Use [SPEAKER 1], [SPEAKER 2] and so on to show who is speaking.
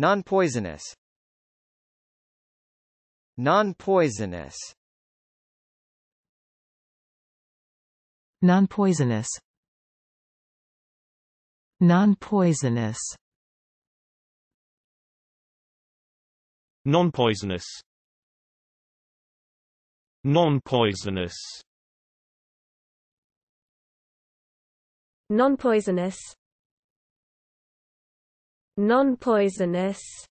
[SPEAKER 1] Non-poisonous Non-poisonous Non-poisonous Non-poisonous Non-poisonous Non-poisonous Non-poisonous non-poisonous